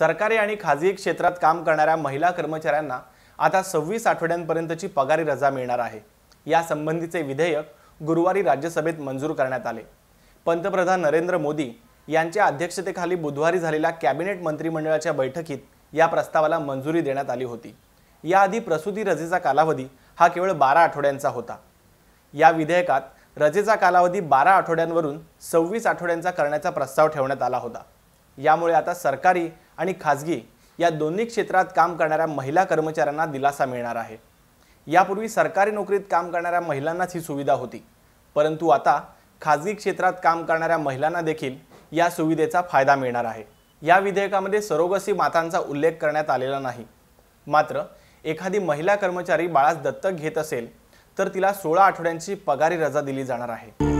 सरकारी आणि खाजगी क्षेत्रात काम करणाऱ्या महिला कर्मचाऱ्यांना आता सव्वीस आठवड्यांपर्यंतची पगारी रजा मिळणार आहे यासंबंधीचे विधेयक गुरुवारी राज्यसभेत मंजूर करण्यात आले पंतप्रधान नरेंद्र मोदी यांच्या अध्यक्षतेखाली बुधवारी झालेल्या कॅबिनेट मंत्रिमंडळाच्या बैठकीत या प्रस्तावाला मंजुरी देण्यात आली होती याआधी प्रसूती रजेचा कालावधी हा केवळ बारा आठवड्यांचा होता या विधेयकात रजेचा कालावधी बारा आठवड्यांवरून सव्वीस आठवड्यांचा करण्याचा प्रस्ताव ठेवण्यात आला होता यामुळे आता सरकारी आणि खाजगी या दोन्ही क्षेत्रात काम करणाऱ्या महिला कर्मचाऱ्यांना दिलासा मिळणार आहे यापूर्वी सरकारी नोकरीत काम करणाऱ्या महिलांनाच ही सुविधा होती परंतु आता खाजगी क्षेत्रात काम करणाऱ्या महिलांना देखील या सुविधेचा फायदा मिळणार आहे या विधेयकामध्ये सरोगसी मातांचा उल्लेख करण्यात आलेला नाही मात्र एखादी महिला कर्मचारी बाळास दत्तक घेत असेल तर तिला सोळा आठवड्यांची पगारी रजा दिली जाणार आहे